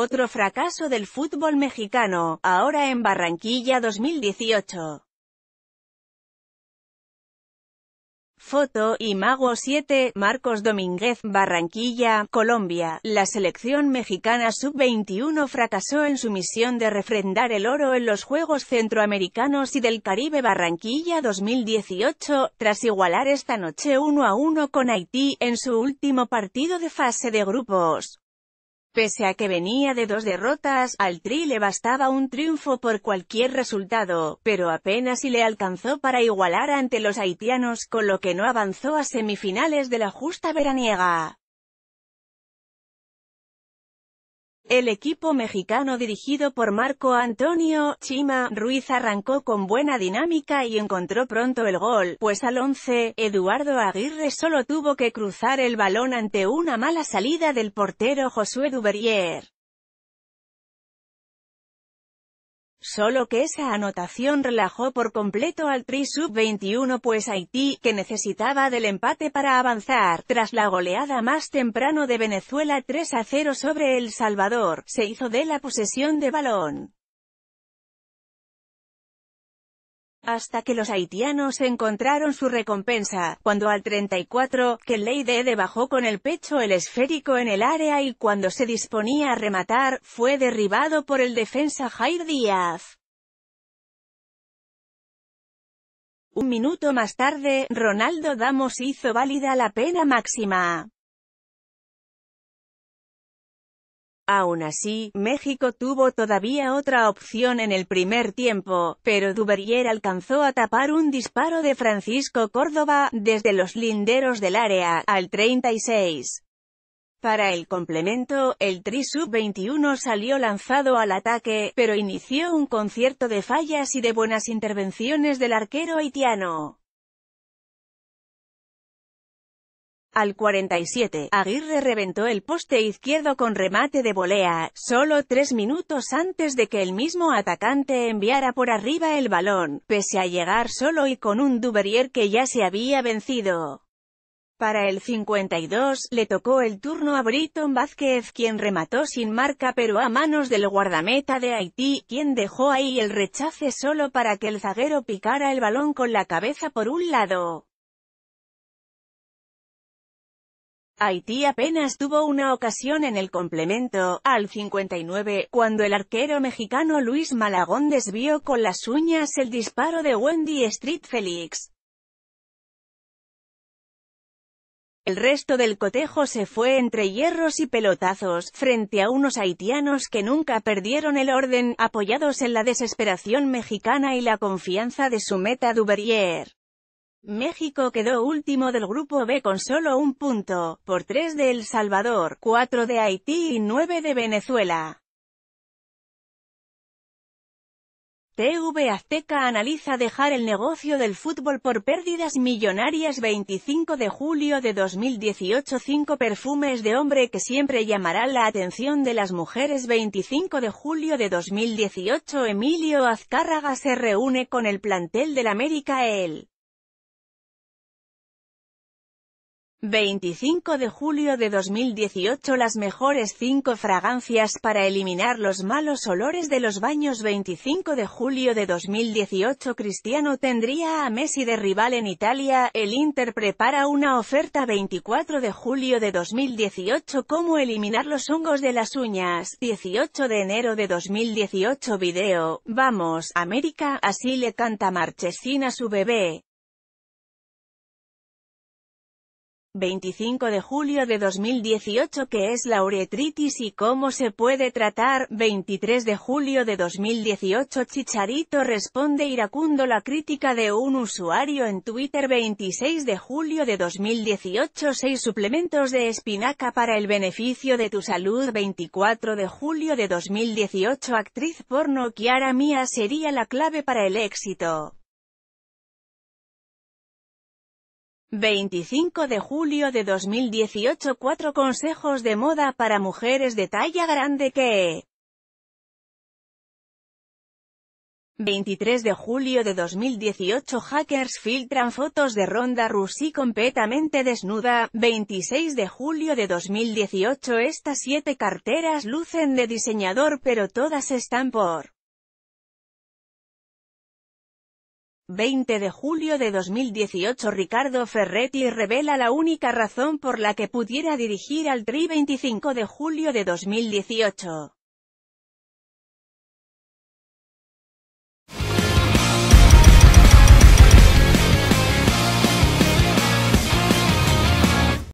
Otro fracaso del fútbol mexicano, ahora en Barranquilla 2018. Foto, Imago 7, Marcos Domínguez, Barranquilla, Colombia. La selección mexicana sub-21 fracasó en su misión de refrendar el oro en los Juegos Centroamericanos y del Caribe Barranquilla 2018, tras igualar esta noche 1 a 1 con Haití, en su último partido de fase de grupos. Pese a que venía de dos derrotas, al Tri le bastaba un triunfo por cualquier resultado, pero apenas si le alcanzó para igualar ante los haitianos, con lo que no avanzó a semifinales de la justa veraniega. El equipo mexicano dirigido por Marco Antonio Chima Ruiz arrancó con buena dinámica y encontró pronto el gol, pues al 11, Eduardo Aguirre solo tuvo que cruzar el balón ante una mala salida del portero Josué Duverrier. solo que esa anotación relajó por completo al Tri Sub-21 pues Haití, que necesitaba del empate para avanzar, tras la goleada más temprano de Venezuela 3 a 0 sobre El Salvador, se hizo de la posesión de balón. hasta que los haitianos encontraron su recompensa, cuando al 34, que Leide bajó con el pecho el esférico en el área y cuando se disponía a rematar, fue derribado por el defensa Jair Díaz. Un minuto más tarde, Ronaldo Damos hizo válida la pena máxima. Aún así, México tuvo todavía otra opción en el primer tiempo, pero Duberrier alcanzó a tapar un disparo de Francisco Córdoba, desde los linderos del área, al 36. Para el complemento, el Tri Sub-21 salió lanzado al ataque, pero inició un concierto de fallas y de buenas intervenciones del arquero haitiano. Al 47, Aguirre reventó el poste izquierdo con remate de volea, solo tres minutos antes de que el mismo atacante enviara por arriba el balón, pese a llegar solo y con un Duverier que ya se había vencido. Para el 52, le tocó el turno a Britton Vázquez quien remató sin marca pero a manos del guardameta de Haití, quien dejó ahí el rechace solo para que el zaguero picara el balón con la cabeza por un lado. Haití apenas tuvo una ocasión en el complemento, al 59, cuando el arquero mexicano Luis Malagón desvió con las uñas el disparo de Wendy Street felix El resto del cotejo se fue entre hierros y pelotazos, frente a unos haitianos que nunca perdieron el orden, apoyados en la desesperación mexicana y la confianza de su meta Duverier. México quedó último del grupo B con solo un punto, por 3 de El Salvador, 4 de Haití y 9 de Venezuela. TV Azteca analiza dejar el negocio del fútbol por pérdidas millonarias 25 de julio de 2018 5 perfumes de hombre que siempre llamará la atención de las mujeres 25 de julio de 2018 Emilio Azcárraga se reúne con el plantel del América el 25 de julio de 2018 Las mejores 5 fragancias para eliminar los malos olores de los baños 25 de julio de 2018 Cristiano tendría a Messi de rival en Italia, el Inter prepara una oferta 24 de julio de 2018 Cómo eliminar los hongos de las uñas 18 de enero de 2018 Video, vamos, América, así le canta Marchesina a su bebé, 25 de julio de 2018 ¿Qué es la uretritis y cómo se puede tratar? 23 de julio de 2018 Chicharito responde iracundo la crítica de un usuario en Twitter 26 de julio de 2018 6 suplementos de espinaca para el beneficio de tu salud 24 de julio de 2018 Actriz porno Kiara Mía sería la clave para el éxito. 25 de julio de 2018 4 consejos de moda para mujeres de talla grande que 23 de julio de 2018 Hackers filtran fotos de Ronda rusi completamente desnuda. 26 de julio de 2018 Estas siete carteras lucen de diseñador pero todas están por 20 de julio de 2018 Ricardo Ferretti revela la única razón por la que pudiera dirigir al Tri 25 de julio de 2018.